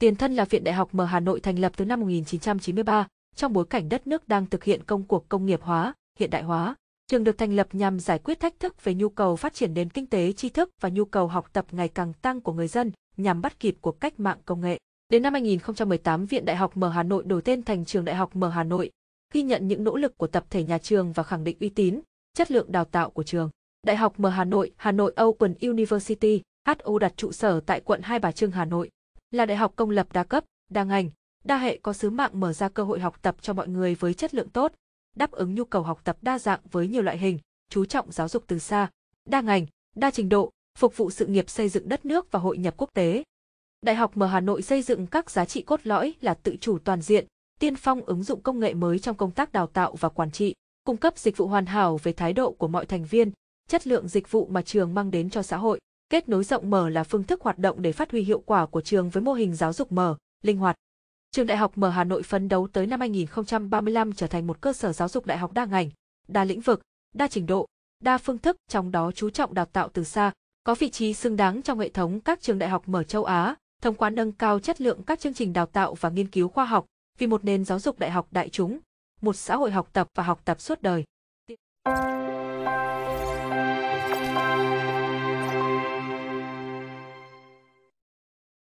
Tiền thân là Viện Đại học M Hà Nội thành lập từ năm 1993, trong bối cảnh đất nước đang thực hiện công cuộc công nghiệp hóa, hiện đại hóa. Trường được thành lập nhằm giải quyết thách thức về nhu cầu phát triển nền kinh tế tri thức và nhu cầu học tập ngày càng tăng của người dân nhằm bắt kịp cuộc cách mạng công nghệ. Đến năm 2018, Viện Đại học M Hà Nội đổi tên thành Trường Đại học M Hà Nội, ghi nhận những nỗ lực của tập thể nhà trường và khẳng định uy tín, chất lượng đào tạo của trường. Đại học M Hà Nội, Hà Nội Open University, HU đặt trụ sở tại quận Hai Bà Trưng, Hà Nội là đại học công lập đa cấp, đa ngành, đa hệ có sứ mạng mở ra cơ hội học tập cho mọi người với chất lượng tốt, đáp ứng nhu cầu học tập đa dạng với nhiều loại hình, chú trọng giáo dục từ xa, đa ngành, đa trình độ, phục vụ sự nghiệp xây dựng đất nước và hội nhập quốc tế. Đại học mở Hà Nội xây dựng các giá trị cốt lõi là tự chủ toàn diện, tiên phong ứng dụng công nghệ mới trong công tác đào tạo và quản trị, cung cấp dịch vụ hoàn hảo về thái độ của mọi thành viên, chất lượng dịch vụ mà trường mang đến cho xã hội. Kết nối rộng mở là phương thức hoạt động để phát huy hiệu quả của trường với mô hình giáo dục mở, linh hoạt. Trường Đại học Mở Hà Nội phấn đấu tới năm 2035 trở thành một cơ sở giáo dục đại học đa ngành, đa lĩnh vực, đa trình độ, đa phương thức, trong đó chú trọng đào tạo từ xa, có vị trí xứng đáng trong hệ thống các trường đại học mở châu Á, thông qua nâng cao chất lượng các chương trình đào tạo và nghiên cứu khoa học, vì một nền giáo dục đại học đại chúng, một xã hội học tập và học tập suốt đời.